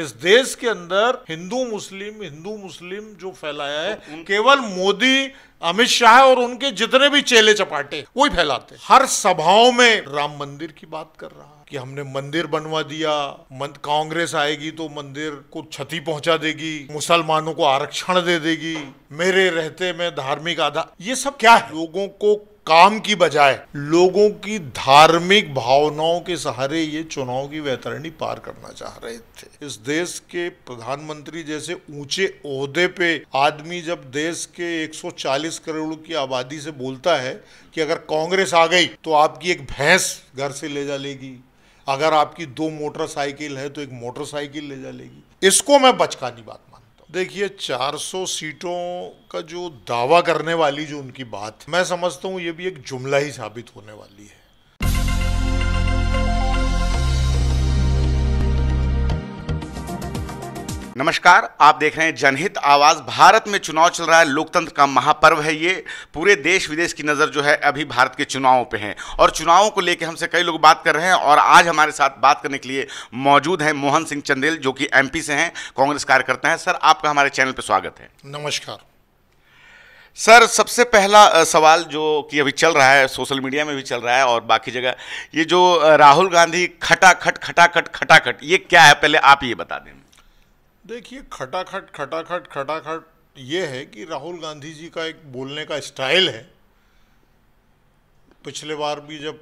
इस देश के अंदर हिंदू मुस्लिम हिंदू मुस्लिम जो फैलाया है तो केवल मोदी अमित शाह और उनके जितने भी चेले चपाटे वही फैलाते हर सभाओं में राम मंदिर की बात कर रहा है कि हमने मंदिर बनवा दिया कांग्रेस आएगी तो मंदिर को क्षति पहुंचा देगी मुसलमानों को आरक्षण दे देगी मेरे रहते में धार्मिक आधार ये सब क्या है लोगों को काम की बजाय लोगों की धार्मिक भावनाओं के सहारे ये चुनाव की वैतरणी पार करना चाह रहे थे इस देश के प्रधानमंत्री जैसे ऊंचे ओहदे पे आदमी जब देश के 140 करोड़ की आबादी से बोलता है कि अगर कांग्रेस आ गई तो आपकी एक भैंस घर से ले जा लेगी अगर आपकी दो मोटरसाइकिल है तो एक मोटरसाइकिल ले जा लेगी इसको मैं बचकानी बात देखिए 400 सीटों का जो दावा करने वाली जो उनकी बात मैं समझता हूँ ये भी एक जुमला ही साबित होने वाली है नमस्कार आप देख रहे हैं जनहित आवाज भारत में चुनाव चल रहा है लोकतंत्र का महापर्व है ये पूरे देश विदेश की नज़र जो है अभी भारत के चुनावों पे है और चुनावों को लेकर हमसे कई लोग बात कर रहे हैं और आज हमारे साथ बात करने के लिए मौजूद हैं मोहन सिंह चंदेल जो कि एमपी से हैं कांग्रेस कार्यकर्ता हैं सर आपका हमारे चैनल पर स्वागत है नमस्कार सर सबसे पहला सवाल जो कि अभी चल रहा है सोशल मीडिया में भी चल रहा है और बाकी जगह ये जो राहुल गांधी खटाखट खटाखट खटाखट ये क्या है पहले आप ये बता दें देखिए खटाखट खटाखट खटाखट ये है कि राहुल गांधी जी का एक बोलने का स्टाइल है पिछले बार भी जब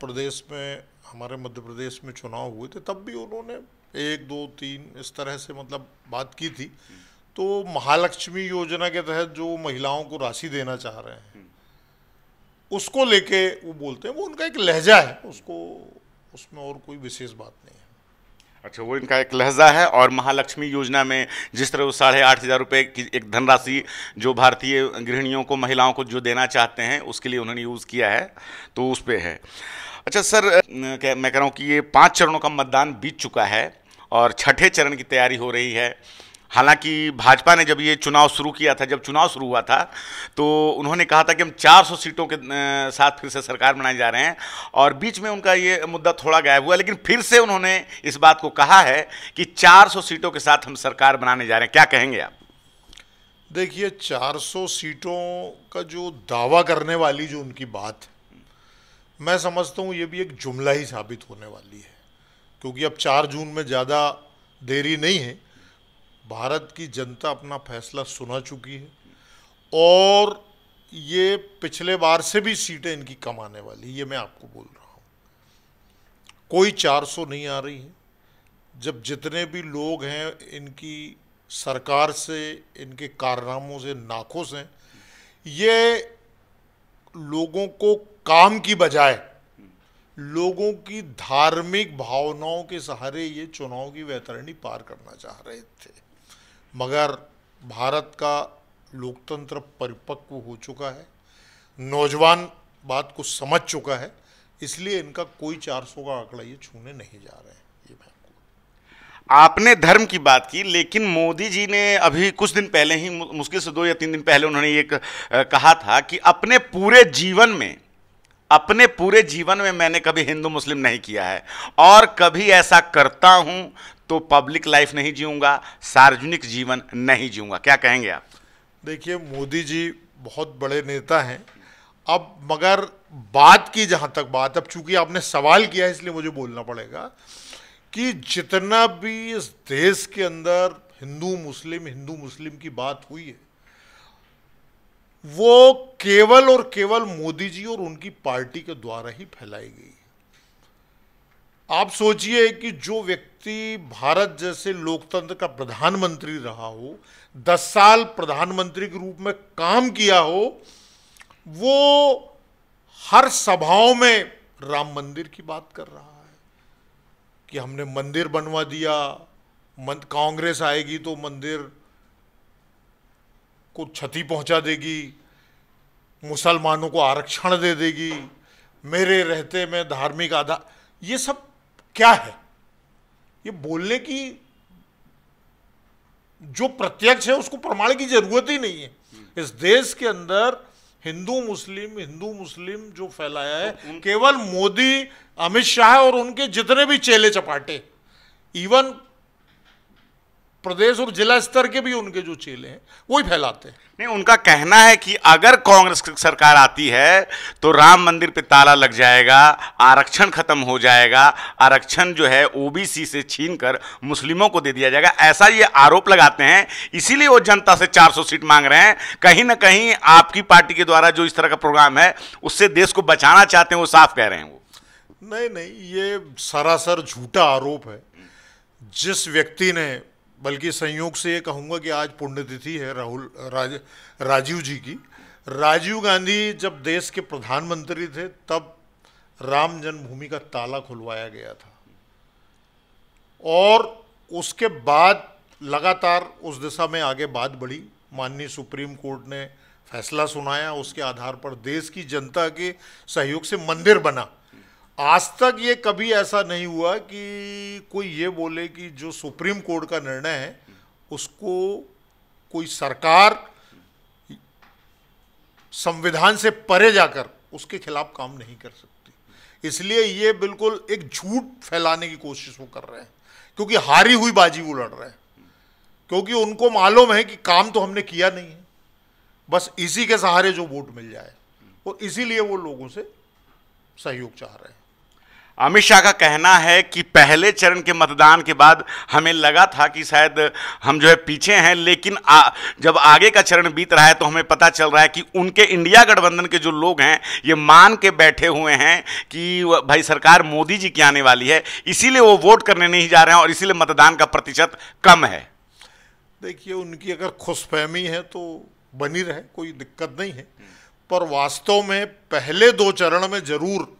प्रदेश में हमारे मध्य प्रदेश में चुनाव हुए थे तब भी उन्होंने एक दो तीन इस तरह से मतलब बात की थी तो महालक्ष्मी योजना के तहत जो महिलाओं को राशि देना चाह रहे हैं उसको लेके वो बोलते हैं वो उनका एक लहजा है उसको उसमें और कोई विशेष बात नहीं है अच्छा वो इनका एक लहजा है और महालक्ष्मी योजना में जिस तरह वो साढ़े आठ हज़ार रुपये की एक धनराशि जो भारतीय गृहिणियों को महिलाओं को जो देना चाहते हैं उसके लिए उन्होंने यूज़ किया है तो उस पर है अच्छा सर मैं कह रहा हूँ कि ये पाँच चरणों का मतदान बीत चुका है और छठे चरण की तैयारी हो रही है हालांकि भाजपा ने जब ये चुनाव शुरू किया था जब चुनाव शुरू हुआ था तो उन्होंने कहा था कि हम 400 सीटों के साथ फिर से सरकार बनाए जा रहे हैं और बीच में उनका ये मुद्दा थोड़ा गायब हुआ लेकिन फिर से उन्होंने इस बात को कहा है कि 400 सीटों के साथ हम सरकार बनाने जा रहे हैं क्या कहेंगे आप देखिए चार सीटों का जो दावा करने वाली जो उनकी बात मैं समझता हूँ ये भी एक जुमला ही साबित होने वाली है क्योंकि अब चार जून में ज़्यादा देरी नहीं है भारत की जनता अपना फैसला सुना चुकी है और ये पिछले बार से भी सीटें इनकी कम आने वाली ये मैं आपको बोल रहा हूँ कोई 400 नहीं आ रही है जब जितने भी लोग हैं इनकी सरकार से इनके कारनामों से नाखुश हैं ये लोगों को काम की बजाय लोगों की धार्मिक भावनाओं के सहारे ये चुनाव की वैतरणी पार करना चाह रहे थे मगर भारत का लोकतंत्र परिपक्व हो चुका है नौजवान बात को समझ चुका है इसलिए इनका कोई 400 का आंकड़ा ये छूने नहीं जा रहे हैं ये आपने धर्म की बात की लेकिन मोदी जी ने अभी कुछ दिन पहले ही मुश्किल से दो या तीन दिन पहले उन्होंने ये कहा था कि अपने पूरे जीवन में अपने पूरे जीवन में मैंने कभी हिंदू मुस्लिम नहीं किया है और कभी ऐसा करता हूं तो पब्लिक लाइफ नहीं जीऊंगा सार्वजनिक जीवन नहीं जीऊंगा क्या कहेंगे आप देखिए मोदी जी बहुत बड़े नेता हैं अब मगर बात की जहाँ तक बात अब चूंकि आपने सवाल किया है इसलिए मुझे बोलना पड़ेगा कि जितना भी इस देश के अंदर हिंदू मुस्लिम हिंदू मुस्लिम की बात हुई है वो केवल और केवल मोदी जी और उनकी पार्टी के द्वारा ही फैलाई गई है आप सोचिए कि जो व्यक्ति भारत जैसे लोकतंत्र का प्रधानमंत्री रहा हो दस साल प्रधानमंत्री के रूप में काम किया हो वो हर सभाओं में राम मंदिर की बात कर रहा है कि हमने मंदिर बनवा दिया कांग्रेस आएगी तो मंदिर को क्षति पहुंचा देगी मुसलमानों को आरक्षण दे देगी मेरे रहते में धार्मिक आधार ये सब क्या है ये बोलने की जो प्रत्यक्ष है उसको प्रमाण की जरूरत ही नहीं है हम्म। इस देश के अंदर हिंदू मुस्लिम हिंदू मुस्लिम जो फैलाया है तो केवल मोदी अमित शाह और उनके जितने भी चेले चपाटे इवन प्रदेश और जिला स्तर के भी उनके जो चेले हैं वही फैलाते हैं नहीं उनका कहना है कि अगर कांग्रेस की सरकार आती है तो राम मंदिर पे ताला लग जाएगा आरक्षण खत्म हो जाएगा आरक्षण जो है ओबीसी से छीन कर मुस्लिमों को दे दिया जाएगा ऐसा ये आरोप लगाते हैं इसीलिए वो जनता से 400 सीट मांग रहे हैं कहीं ना कहीं आपकी पार्टी के द्वारा जो इस तरह का प्रोग्राम है उससे देश को बचाना चाहते हैं वो साफ कह रहे हैं वो नहीं नहीं ये सरासर झूठा आरोप है जिस व्यक्ति ने बल्कि संयोग से ये कहूँगा कि आज पुण्यतिथि है राहुल राज राजीव जी की राजीव गांधी जब देश के प्रधानमंत्री थे तब राम जन्मभूमि का ताला खुलवाया गया था और उसके बाद लगातार उस दिशा में आगे बात बढ़ी माननीय सुप्रीम कोर्ट ने फैसला सुनाया उसके आधार पर देश की जनता के सहयोग से मंदिर बना आज तक ये कभी ऐसा नहीं हुआ कि कोई ये बोले कि जो सुप्रीम कोर्ट का निर्णय है उसको कोई सरकार संविधान से परे जाकर उसके खिलाफ काम नहीं कर सकती इसलिए ये बिल्कुल एक झूठ फैलाने की कोशिश वो कर रहे हैं क्योंकि हारी हुई बाजी वो लड़ रहे हैं क्योंकि उनको मालूम है कि काम तो हमने किया नहीं है बस इसी के सहारे जो वोट मिल जाए और इसीलिए वो लोगों से सहयोग चाह रहे हैं अमित शाह का कहना है कि पहले चरण के मतदान के बाद हमें लगा था कि शायद हम जो है पीछे हैं लेकिन आ, जब आगे का चरण बीत रहा है तो हमें पता चल रहा है कि उनके इंडिया गठबंधन के जो लोग हैं ये मान के बैठे हुए हैं कि भाई सरकार मोदी जी की आने वाली है इसीलिए वो वोट करने नहीं जा रहे हैं और इसीलिए मतदान का प्रतिशत कम है देखिए उनकी अगर खुशफहमी है तो बनी रहे कोई दिक्कत नहीं है पर वास्तव में पहले दो चरण में जरूर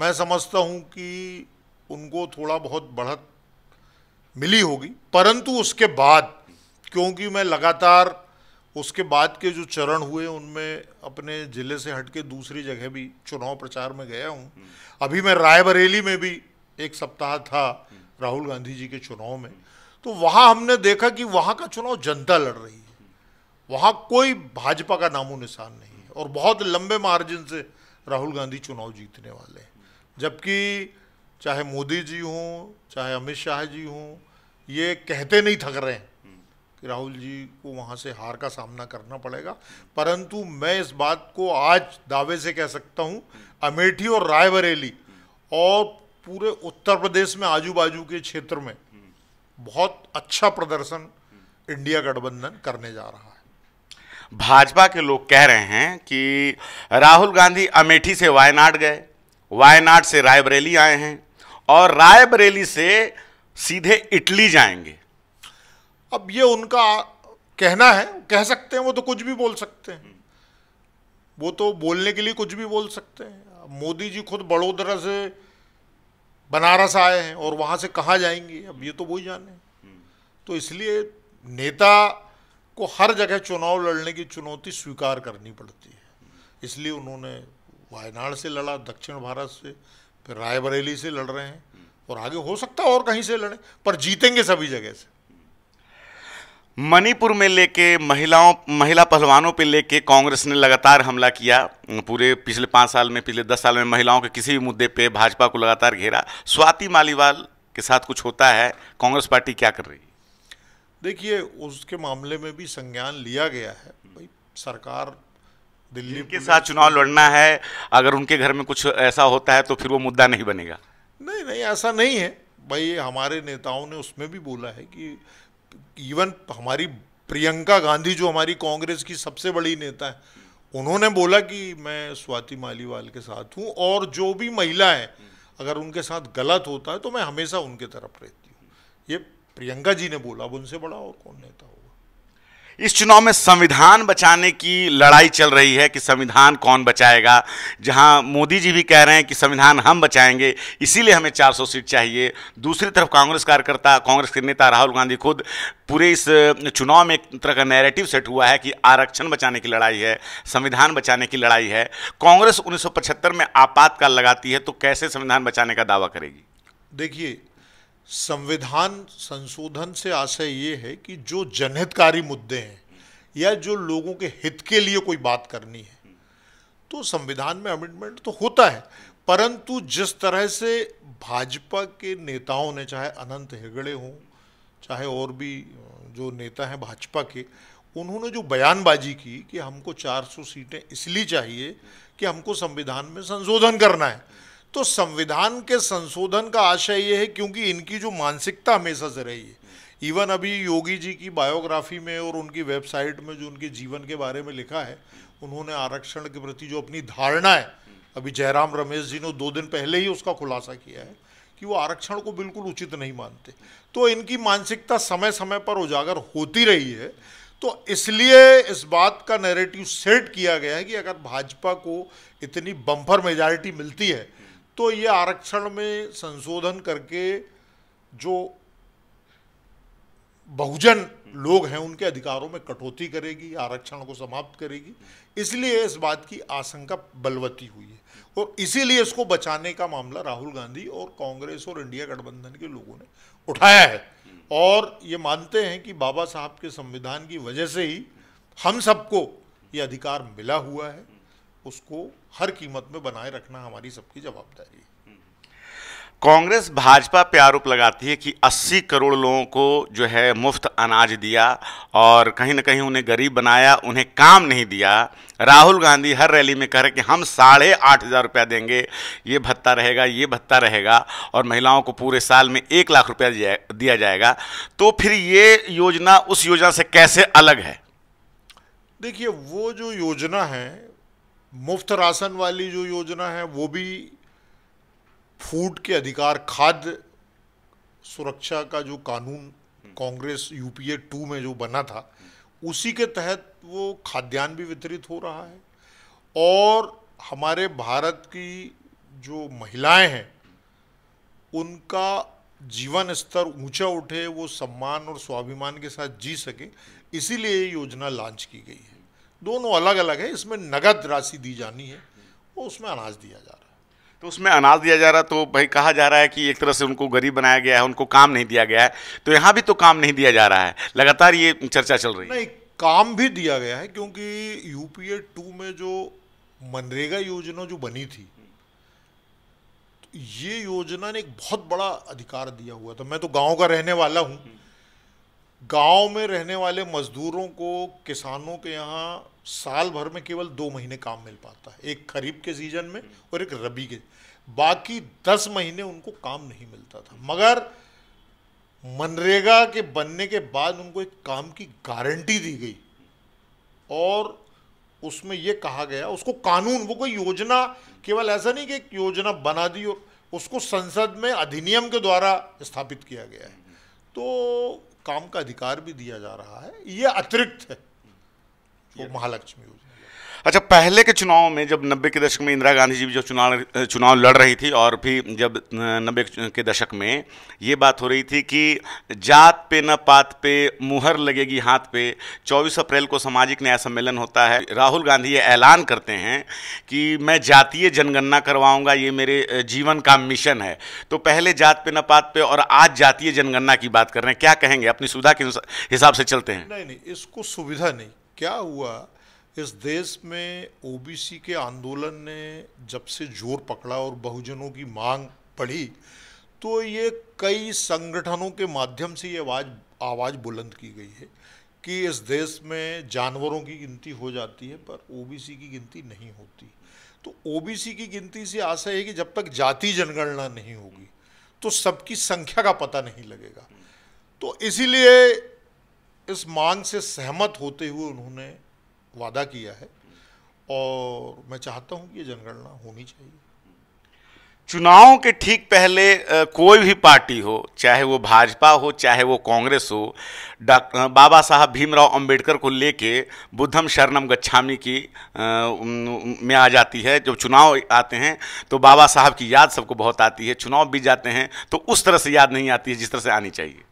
मैं समझता हूं कि उनको थोड़ा बहुत बढ़त मिली होगी परंतु उसके बाद क्योंकि मैं लगातार उसके बाद के जो चरण हुए उनमें अपने ज़िले से हट के दूसरी जगह भी चुनाव प्रचार में गया हूँ हम्म। अभी मैं रायबरेली में भी एक सप्ताह था राहुल गांधी जी के चुनाव में तो वहाँ हमने देखा कि वहाँ का चुनाव जनता लड़ रही है वहाँ कोई भाजपा का नामो निशान नहीं है और बहुत लंबे मार्जिन से राहुल गांधी चुनाव जीतने वाले हैं जबकि चाहे मोदी जी हों चाहे अमित शाह जी हों ये कहते नहीं थक रहे हैं कि राहुल जी को वहाँ से हार का सामना करना पड़ेगा परंतु मैं इस बात को आज दावे से कह सकता हूँ अमेठी और रायबरेली और पूरे उत्तर प्रदेश में आजू बाजू के क्षेत्र में बहुत अच्छा प्रदर्शन इंडिया गठबंधन करने जा रहा है भाजपा के लोग कह रहे हैं कि राहुल गांधी अमेठी से वायनाड गए वायनाड से रायबरेली आए हैं और रायबरेली से सीधे इटली जाएंगे अब ये उनका कहना है कह सकते हैं वो तो कुछ भी बोल सकते हैं वो तो बोलने के लिए कुछ भी बोल सकते हैं मोदी जी खुद बड़ोदरा से बनारस आए हैं और वहाँ से कहाँ जाएंगे अब ये तो वही जाने तो इसलिए नेता को हर जगह चुनाव लड़ने की चुनौती स्वीकार करनी पड़ती है इसलिए उन्होंने वायनाड से लड़ा दक्षिण भारत से फिर रायबरेली से लड़ रहे हैं और आगे हो सकता है और कहीं से लड़े पर जीतेंगे सभी जगह से मणिपुर में लेके महिलाओं महिला पहलवानों पे लेके कांग्रेस ने लगातार हमला किया पूरे पिछले पाँच साल में पिछले दस साल में महिलाओं के किसी भी मुद्दे पे भाजपा को लगातार घेरा स्वाति मालीवाल के साथ कुछ होता है कांग्रेस पार्टी क्या कर रही है देखिए उसके मामले में भी संज्ञान लिया गया है भाई सरकार दिल्ली के साथ चुनाव लड़ना है अगर उनके घर में कुछ ऐसा होता है तो फिर वो मुद्दा नहीं बनेगा नहीं नहीं ऐसा नहीं है भाई हमारे नेताओं ने उसमें भी बोला है कि इवन हमारी प्रियंका गांधी जो हमारी कांग्रेस की सबसे बड़ी नेता है उन्होंने बोला कि मैं स्वाति मालीवाल के साथ हूँ और जो भी महिला है अगर उनके साथ गलत होता है तो मैं हमेशा उनके तरफ रहती हूँ ये प्रियंका जी ने बोला अब उनसे बड़ा और कौन नेता हो इस चुनाव में संविधान बचाने की लड़ाई चल रही है कि संविधान कौन बचाएगा जहां मोदी जी भी कह रहे हैं कि संविधान हम बचाएंगे इसीलिए हमें 400 सीट चाहिए दूसरी तरफ कांग्रेस कार्यकर्ता कांग्रेस के नेता राहुल गांधी खुद पूरे इस चुनाव में एक तरह का नैरेटिव सेट हुआ है कि आरक्षण बचाने की लड़ाई है संविधान बचाने की लड़ाई है कांग्रेस उन्नीस में आपातकाल लगाती है तो कैसे संविधान बचाने का दावा करेगी देखिए संविधान संशोधन से आशय ये है कि जो जनहितकारी मुद्दे हैं या जो लोगों के हित के लिए कोई बात करनी है तो संविधान में अमेंडमेंट तो होता है परंतु जिस तरह से भाजपा के नेताओं ने चाहे अनंत हेगड़े हों चाहे और भी जो नेता हैं भाजपा के उन्होंने जो बयानबाजी की कि हमको 400 सीटें इसलिए चाहिए कि हमको संविधान में संशोधन करना है तो संविधान के संशोधन का आशय ये है क्योंकि इनकी जो मानसिकता हमेशा से रही है इवन अभी योगी जी की बायोग्राफी में और उनकी वेबसाइट में जो उनके जीवन के बारे में लिखा है उन्होंने आरक्षण के प्रति जो अपनी धारणा है अभी जयराम रमेश जी ने दो दिन पहले ही उसका खुलासा किया है कि वो आरक्षण को बिल्कुल उचित नहीं मानते तो इनकी मानसिकता समय समय पर उजागर होती रही है तो इसलिए इस बात का नैरेटिव सेट किया गया है कि अगर भाजपा को इतनी बम्फर मेजॉरिटी मिलती है तो ये आरक्षण में संशोधन करके जो बहुजन लोग हैं उनके अधिकारों में कटौती करेगी आरक्षण को समाप्त करेगी इसलिए इस बात की आशंका बलवती हुई है और इसीलिए इसको बचाने का मामला राहुल गांधी और कांग्रेस और इंडिया गठबंधन के लोगों ने उठाया है और ये मानते हैं कि बाबा साहब के संविधान की वजह से ही हम सबको ये अधिकार मिला हुआ है उसको हर कीमत में बनाए रखना हमारी सबकी जवाबदारी हम्म। कांग्रेस भाजपा पे आरोप लगाती है कि 80 करोड़ लोगों को जो है मुफ्त अनाज दिया और कहीं ना कहीं उन्हें गरीब बनाया उन्हें काम नहीं दिया राहुल गांधी हर रैली में कह रहे कि हम साढ़े आठ हज़ार रुपया देंगे ये भत्ता रहेगा ये भत्ता रहेगा और महिलाओं को पूरे साल में एक लाख रुपया दिया जाएगा तो फिर ये योजना उस योजना से कैसे अलग है देखिए वो जो योजना है मुफ्त राशन वाली जो योजना है वो भी फूड के अधिकार खाद्य सुरक्षा का जो कानून हम्म। कांग्रेस यूपीए टू में जो बना था उसी के तहत वो खाद्यान्न भी वितरित हो रहा है और हमारे भारत की जो महिलाएं हैं उनका जीवन स्तर ऊंचा उठे वो सम्मान और स्वाभिमान के साथ जी सके इसीलिए ये योजना लॉन्च की गई है दोनों अलग अलग है इसमें नगद राशि दी जानी है और उसमें अनाज दिया जा रहा है तो उसमें अनाज दिया जा रहा है तो भाई कहा जा रहा है कि एक तरह से उनको गरीब बनाया गया है उनको काम नहीं दिया गया है तो यहाँ भी तो काम नहीं दिया जा रहा है लगातार ये चर्चा चल रही है नहीं काम भी दिया गया है क्योंकि यूपीए टू में जो मनरेगा योजना जो बनी थी तो ये योजना ने एक बहुत बड़ा अधिकार दिया हुआ था मैं तो गांव का रहने वाला हूँ गांव में रहने वाले मजदूरों को किसानों के यहाँ साल भर में केवल दो महीने काम मिल पाता है एक खरीफ के सीजन में और एक रबी के बाकी दस महीने उनको काम नहीं मिलता था मगर मनरेगा के बनने के बाद उनको एक काम की गारंटी दी गई और उसमें यह कहा गया उसको कानून वो कोई योजना केवल ऐसा नहीं कि एक योजना बना दी और उसको संसद में अधिनियम के द्वारा स्थापित किया गया है तो काम का अधिकार भी दिया जा रहा है ये अतिरिक्त है वो महालक्ष्मी योजना अच्छा पहले के चुनाव में जब नब्बे के दशक में इंदिरा गांधी जी भी जो चुनाव चुनाव लड़ रही थी और भी जब नब्बे के दशक में ये बात हो रही थी कि जात पे न पात पे मुहर लगेगी हाथ पे 24 अप्रैल को सामाजिक न्याय सम्मेलन होता है राहुल गांधी ये ऐलान करते हैं कि मैं जातीय जनगणना करवाऊंगा ये मेरे जीवन का मिशन है तो पहले जात पे न पात पे और आज जातीय जनगणना की बात कर रहे हैं क्या कहेंगे अपनी सुविधा के हिसाब से चलते हैं नहीं नहीं इसको सुविधा नहीं क्या हुआ इस देश में ओबीसी के आंदोलन ने जब से जोर पकड़ा और बहुजनों की मांग पड़ी तो ये कई संगठनों के माध्यम से ये आवाज़ आवाज़ बुलंद की गई है कि इस देश में जानवरों की गिनती हो जाती है पर ओबीसी की गिनती नहीं होती तो ओबीसी की गिनती से आशा है कि जब तक जाति जनगणना नहीं होगी तो सबकी संख्या का पता नहीं लगेगा तो इसीलिए इस मांग से सहमत होते हुए उन्होंने वादा किया है और मैं चाहता हूं कि ये जनगणना होनी चाहिए चुनावों के ठीक पहले कोई भी पार्टी हो चाहे वो भाजपा हो चाहे वो कांग्रेस हो डॉक्टर बाबा साहब भीमराव अंबेडकर को लेके बुद्धम शरणम गच्छामी की आ, में आ जाती है जब चुनाव आते हैं तो बाबा साहब की याद सबको बहुत आती है चुनाव बीत जाते हैं तो उस तरह से याद नहीं आती है जिस तरह से आनी चाहिए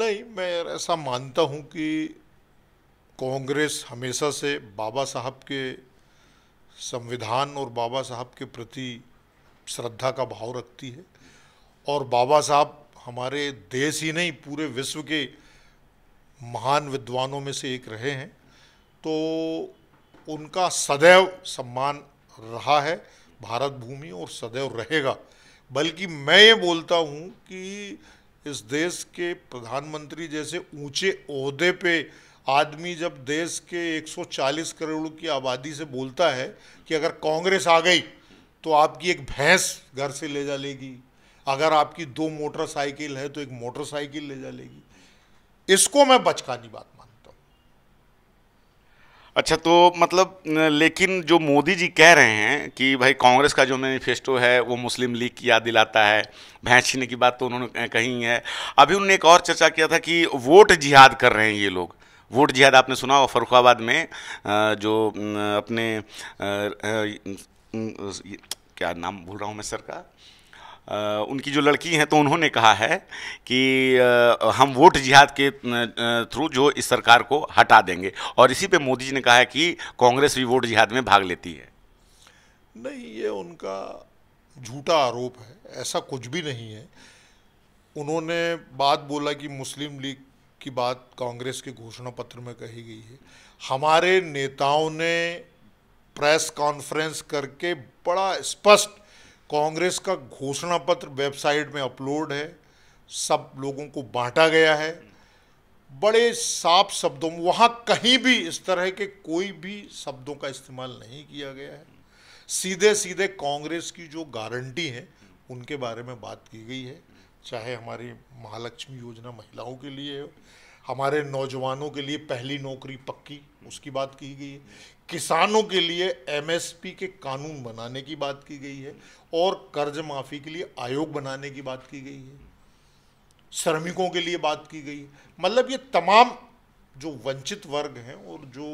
नहीं मैं ऐसा मानता हूँ कि कांग्रेस हमेशा से बाबा साहब के संविधान और बाबा साहब के प्रति श्रद्धा का भाव रखती है और बाबा साहब हमारे देश ही नहीं पूरे विश्व के महान विद्वानों में से एक रहे हैं तो उनका सदैव सम्मान रहा है भारत भूमि और सदैव रहेगा बल्कि मैं ये बोलता हूँ कि इस देश के प्रधानमंत्री जैसे ऊंचे अहदे पे आदमी जब देश के 140 करोड़ की आबादी से बोलता है कि अगर कांग्रेस आ गई तो आपकी एक भैंस घर से ले जा लेगी अगर आपकी दो मोटरसाइकिल है तो एक मोटरसाइकिल ले जा लेगी इसको मैं बचका नहीं बात अच्छा तो मतलब लेकिन जो मोदी जी कह रहे हैं कि भाई कांग्रेस का जो मैनिफेस्टो है वो मुस्लिम लीग की याद दिलाता है भैंस छीने की बात तो उन्होंने कही है अभी उन्होंने एक और चर्चा किया था कि वोट जिहाद कर रहे हैं ये लोग वोट जिहाद आपने सुना हो फरुखाबाद में जो अपने क्या नाम भूल रहा हूँ मैं सर का उनकी जो लड़की हैं तो उन्होंने कहा है कि हम वोट जिहाद के थ्रू जो इस सरकार को हटा देंगे और इसी पे मोदी जी ने कहा है कि कांग्रेस भी वोट जिहाद में भाग लेती है नहीं ये उनका झूठा आरोप है ऐसा कुछ भी नहीं है उन्होंने बात बोला कि मुस्लिम लीग की बात कांग्रेस के घोषणा पत्र में कही गई है हमारे नेताओं ने प्रेस कॉन्फ्रेंस करके बड़ा स्पष्ट कांग्रेस का घोषणा पत्र वेबसाइट में अपलोड है सब लोगों को बांटा गया है बड़े साफ शब्दों में वहाँ कहीं भी इस तरह के कोई भी शब्दों का इस्तेमाल नहीं किया गया है सीधे सीधे कांग्रेस की जो गारंटी है उनके बारे में बात की गई है चाहे हमारी महालक्ष्मी योजना महिलाओं के लिए हो हमारे नौजवानों के लिए पहली नौकरी पक्की उसकी बात की गई है किसानों के लिए एमएसपी के कानून बनाने की बात की गई है और कर्ज माफ़ी के लिए आयोग बनाने की बात की गई है श्रमिकों के लिए बात की गई है मतलब ये तमाम जो वंचित वर्ग हैं और जो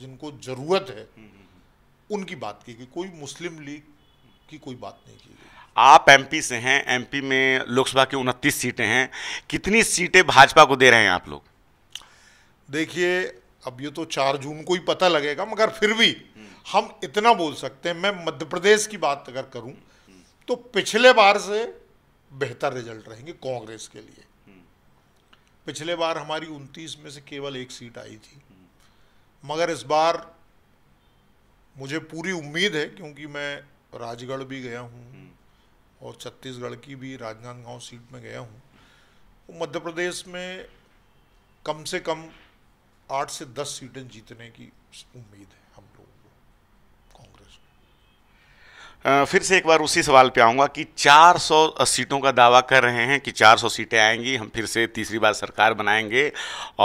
जिनको ज़रूरत है हम्म, हम्म, हम्म। उनकी बात की गई कोई मुस्लिम लीग की कोई बात नहीं की गई आप एमपी से हैं एमपी में लोकसभा की उनतीस सीटें हैं कितनी सीटें भाजपा को दे रहे हैं आप लोग देखिए अब ये तो चार जून को ही पता लगेगा मगर फिर भी हम इतना बोल सकते हैं मैं मध्य प्रदेश की बात अगर करूं तो पिछले बार से बेहतर रिजल्ट रहेंगे कांग्रेस के लिए पिछले बार हमारी उनतीस में से केवल एक सीट आई थी मगर इस बार मुझे पूरी उम्मीद है क्योंकि मैं राजगढ़ भी गया हूँ और छत्तीसगढ़ की भी राजनांदगांव सीट में गया हूँ मध्य प्रदेश में कम से कम आठ से दस सीटें जीतने की उम्मीद है हम लोगों को कांग्रेस को फिर से एक बार उसी सवाल पे आऊँगा कि 400 सीटों का दावा कर रहे हैं कि 400 सीटें आएंगी हम फिर से तीसरी बार सरकार बनाएंगे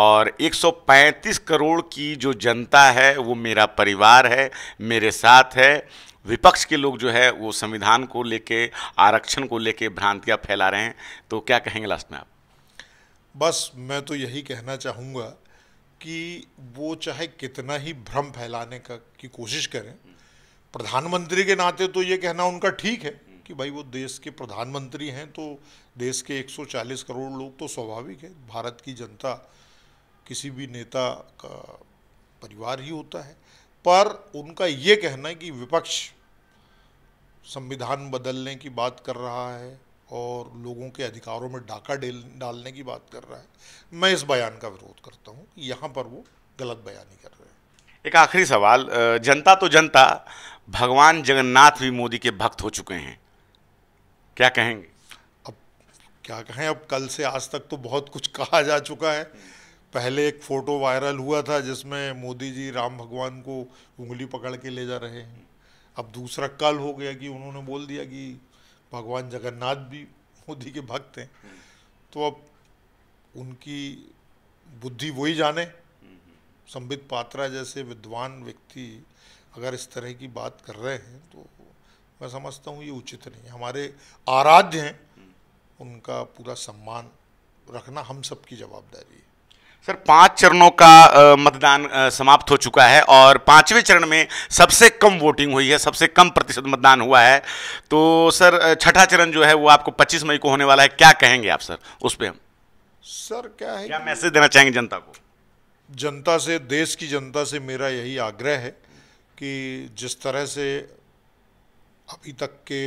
और 135 करोड़ की जो जनता है वो मेरा परिवार है मेरे साथ है विपक्ष के लोग जो है वो संविधान को लेके आरक्षण को लेके भ्रांतियाँ फैला रहे हैं तो क्या कहेंगे लास्ट में आप बस मैं तो यही कहना चाहूँगा कि वो चाहे कितना ही भ्रम फैलाने का की कोशिश करें प्रधानमंत्री के नाते तो ये कहना उनका ठीक है कि भाई वो देश के प्रधानमंत्री हैं तो देश के 140 करोड़ लोग तो स्वाभाविक है भारत की जनता किसी भी नेता का परिवार ही होता है पर उनका ये कहना है कि विपक्ष संविधान बदलने की बात कर रहा है और लोगों के अधिकारों में डाका डालने की बात कर रहा है मैं इस बयान का विरोध करता हूँ यहाँ पर वो गलत बयानी कर रहे हैं एक आखिरी सवाल जनता तो जनता भगवान जगन्नाथ भी मोदी के भक्त हो चुके हैं क्या कहेंगे अब क्या कहें अब कल से आज तक तो बहुत कुछ कहा जा चुका है पहले एक फ़ोटो वायरल हुआ था जिसमें मोदी जी राम भगवान को उंगली पकड़ के ले जा रहे हैं अब दूसरा कल हो गया कि उन्होंने बोल दिया कि भगवान जगन्नाथ भी मोदी के भक्त हैं तो अब उनकी बुद्धि वही जाने संबित पात्रा जैसे विद्वान व्यक्ति अगर इस तरह की बात कर रहे हैं तो मैं समझता हूँ ये उचित नहीं हमारे आराध्य हैं उनका पूरा सम्मान रखना हम सबकी जवाबदारी है सर पांच चरणों का मतदान समाप्त हो चुका है और पांचवें चरण में सबसे कम वोटिंग हुई है सबसे कम प्रतिशत मतदान हुआ है तो सर छठा चरण जो है वो आपको 25 मई को होने वाला है क्या कहेंगे आप सर उस पर हम सर क्या है क्या मैसेज देना चाहेंगे जनता को जनता से देश की जनता से मेरा यही आग्रह है कि जिस तरह से अभी तक के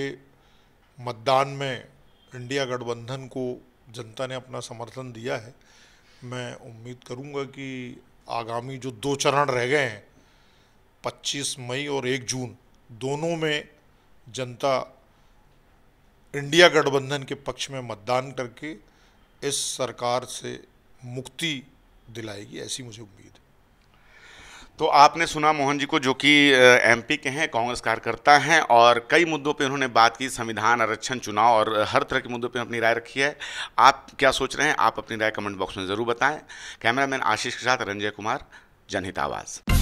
मतदान में इंडिया गठबंधन को जनता ने अपना समर्थन दिया है मैं उम्मीद करूंगा कि आगामी जो दो चरण रह गए हैं 25 मई और 1 जून दोनों में जनता इंडिया गठबंधन के पक्ष में मतदान करके इस सरकार से मुक्ति दिलाएगी ऐसी मुझे उम्मीद है तो आपने सुना मोहन जी को जो कि एमपी के हैं कांग्रेस कार्यकर्ता हैं और कई मुद्दों पे उन्होंने बात की संविधान आरक्षण चुनाव और हर तरह के मुद्दों पे अपनी राय रखी है आप क्या सोच रहे हैं आप अपनी राय कमेंट बॉक्स में ज़रूर बताएं कैमरामैन आशीष के साथ रंजय कुमार जनहित आवाज़